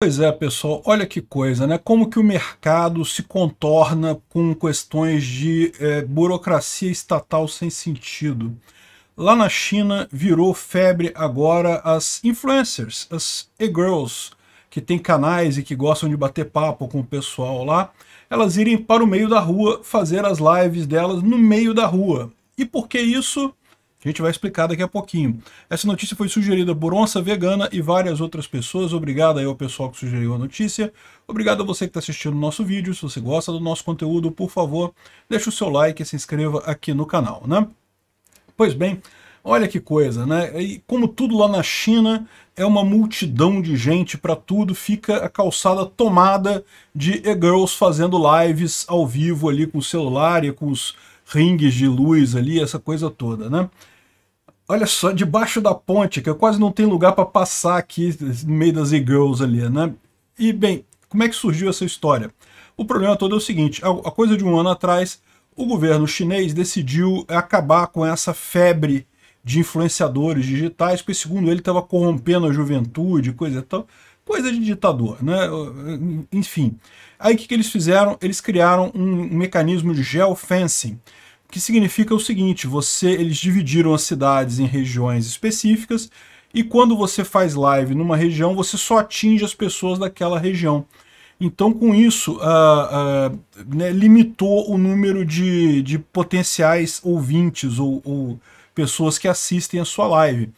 Pois é, pessoal, olha que coisa, né? Como que o mercado se contorna com questões de é, burocracia estatal sem sentido. Lá na China virou febre agora as influencers, as e-girls, que tem canais e que gostam de bater papo com o pessoal lá, elas irem para o meio da rua fazer as lives delas no meio da rua. E por que isso? A gente vai explicar daqui a pouquinho. Essa notícia foi sugerida por Onça Vegana e várias outras pessoas. Obrigado aí ao pessoal que sugeriu a notícia. Obrigado a você que está assistindo o nosso vídeo. Se você gosta do nosso conteúdo, por favor, deixa o seu like e se inscreva aqui no canal, né? Pois bem, olha que coisa, né? E como tudo lá na China é uma multidão de gente para tudo, fica a calçada tomada de e-girls fazendo lives ao vivo ali com o celular e com os rings de luz ali, essa coisa toda, né? Olha só, debaixo da ponte, que quase não tem lugar para passar aqui no meio das e-girls ali, né? E, bem, como é que surgiu essa história? O problema todo é o seguinte, a coisa de um ano atrás, o governo chinês decidiu acabar com essa febre de influenciadores digitais, porque segundo ele estava corrompendo a juventude, coisa e tal. Então, Coisa de ditador, né? Enfim. Aí o que, que eles fizeram? Eles criaram um mecanismo de geofencing, que significa o seguinte, você, eles dividiram as cidades em regiões específicas e quando você faz live numa região, você só atinge as pessoas daquela região. Então, com isso, uh, uh, né, limitou o número de, de potenciais ouvintes ou, ou pessoas que assistem a sua live.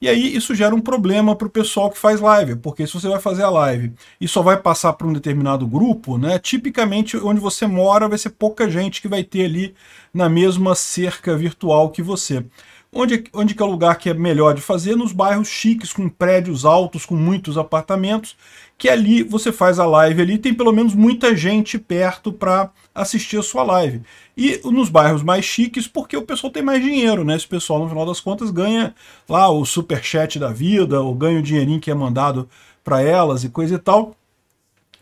E aí isso gera um problema para o pessoal que faz live, porque se você vai fazer a live e só vai passar para um determinado grupo, né? Tipicamente onde você mora vai ser pouca gente que vai ter ali na mesma cerca virtual que você. Onde, onde que é o lugar que é melhor de fazer? Nos bairros chiques, com prédios altos, com muitos apartamentos, que ali você faz a live ali, tem pelo menos muita gente perto para assistir a sua live. E nos bairros mais chiques, porque o pessoal tem mais dinheiro, né? Esse pessoal, no final das contas, ganha lá o super chat da vida, ou ganha o dinheirinho que é mandado para elas e coisa e tal.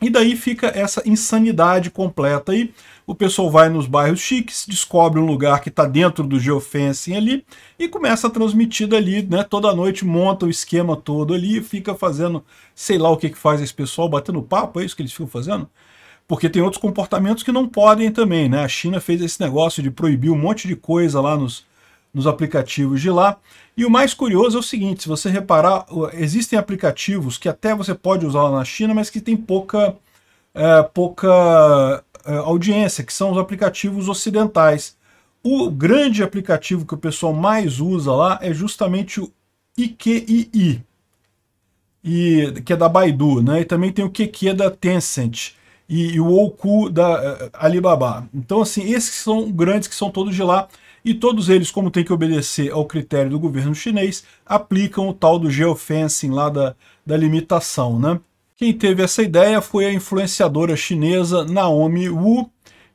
E daí fica essa insanidade completa aí. O pessoal vai nos bairros chiques, descobre um lugar que está dentro do geofencing ali e começa a transmitir dali, né? Toda noite monta o esquema todo ali, fica fazendo, sei lá o que que faz esse pessoal, batendo papo, é isso que eles ficam fazendo? Porque tem outros comportamentos que não podem também, né? A China fez esse negócio de proibir um monte de coisa lá nos, nos aplicativos de lá. E o mais curioso é o seguinte, se você reparar, existem aplicativos que até você pode usar lá na China, mas que tem pouca, é, pouca é, audiência, que são os aplicativos ocidentais. O grande aplicativo que o pessoal mais usa lá é justamente o IQII, e, que é da Baidu, né? e também tem o QQ é da Tencent, e, e o Oku da uh, Alibaba. Então, assim, esses são grandes que são todos de lá, e todos eles, como tem que obedecer ao critério do governo chinês, aplicam o tal do geofencing lá da, da limitação, né? Quem teve essa ideia foi a influenciadora chinesa Naomi Wu,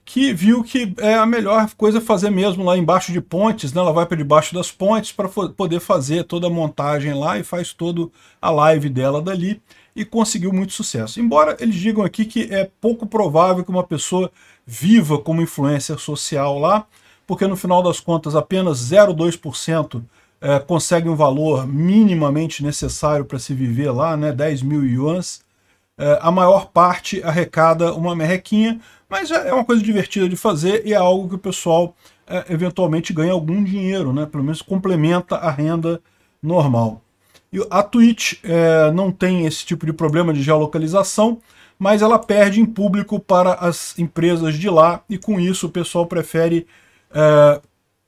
que viu que é a melhor coisa fazer mesmo lá embaixo de pontes, né? ela vai para debaixo das pontes para poder fazer toda a montagem lá e faz toda a live dela dali e conseguiu muito sucesso. Embora eles digam aqui que é pouco provável que uma pessoa viva como influencer social lá, porque no final das contas apenas 0,2% é, consegue um valor minimamente necessário para se viver lá, né, 10 mil yuans. É, a maior parte arrecada uma merrequinha, mas é uma coisa divertida de fazer e é algo que o pessoal é, eventualmente ganha algum dinheiro, né, pelo menos complementa a renda normal. E a Twitch é, não tem esse tipo de problema de geolocalização, mas ela perde em público para as empresas de lá e com isso o pessoal prefere é,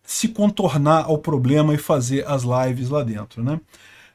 se contornar ao problema e fazer as lives lá dentro, né?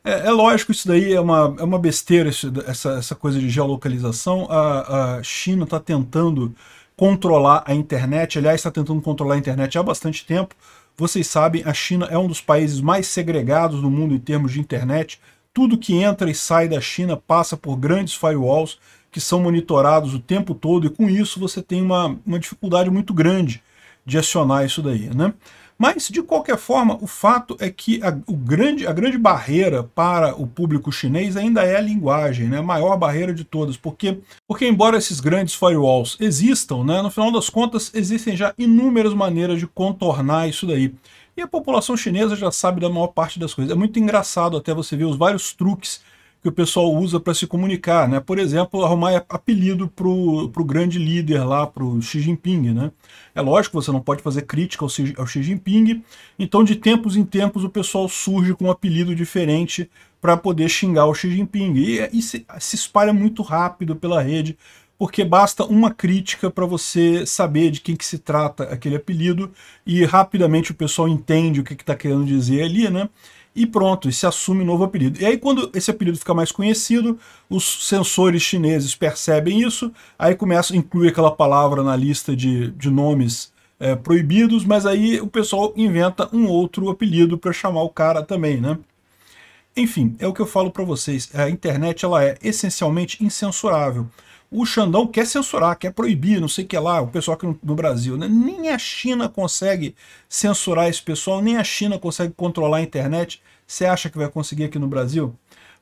É, é lógico, isso daí é uma, é uma besteira, isso, essa, essa coisa de geolocalização. A, a China está tentando controlar a internet, aliás, está tentando controlar a internet há bastante tempo. Vocês sabem, a China é um dos países mais segregados do mundo em termos de internet. Tudo que entra e sai da China passa por grandes firewalls que são monitorados o tempo todo e com isso você tem uma, uma dificuldade muito grande de acionar isso daí, né? Mas, de qualquer forma, o fato é que a, o grande, a grande barreira para o público chinês ainda é a linguagem, né? a maior barreira de todas, porque, porque embora esses grandes firewalls existam, né, no final das contas existem já inúmeras maneiras de contornar isso daí. E a população chinesa já sabe da maior parte das coisas. É muito engraçado até você ver os vários truques que o pessoal usa para se comunicar, né? Por exemplo, arrumar apelido para o grande líder lá, para o Xi Jinping, né? É lógico, que você não pode fazer crítica ao Xi, ao Xi Jinping, então de tempos em tempos o pessoal surge com um apelido diferente para poder xingar o Xi Jinping. E, e se, se espalha muito rápido pela rede, porque basta uma crítica para você saber de quem que se trata aquele apelido e rapidamente o pessoal entende o que está que tá querendo dizer ali, né? E pronto, e se assume um novo apelido. E aí quando esse apelido fica mais conhecido, os sensores chineses percebem isso, aí começa a incluir aquela palavra na lista de, de nomes é, proibidos, mas aí o pessoal inventa um outro apelido para chamar o cara também, né? Enfim, é o que eu falo para vocês, a internet ela é essencialmente incensurável o Xandão quer censurar, quer proibir, não sei o que lá, o pessoal aqui no, Brasil. Né? Nem a China consegue censurar esse pessoal, nem a China consegue controlar a internet. Você acha que vai conseguir aqui no Brasil?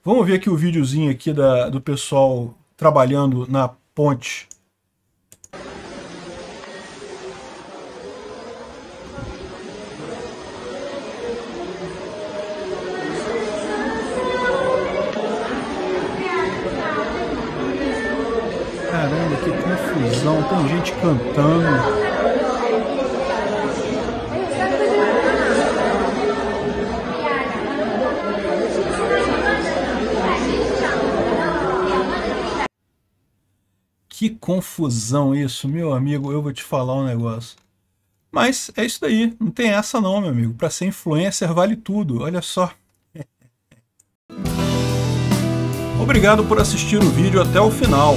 Vamos ver aqui o videozinho aqui da, do pessoal trabalhando na ponte Caramba, que confusão. Tem gente cantando. Que confusão isso, meu amigo. Eu vou te falar um negócio. Mas é isso daí. Não tem essa não, meu amigo. Para ser influencer vale tudo. Olha só. Obrigado por assistir o vídeo até o final.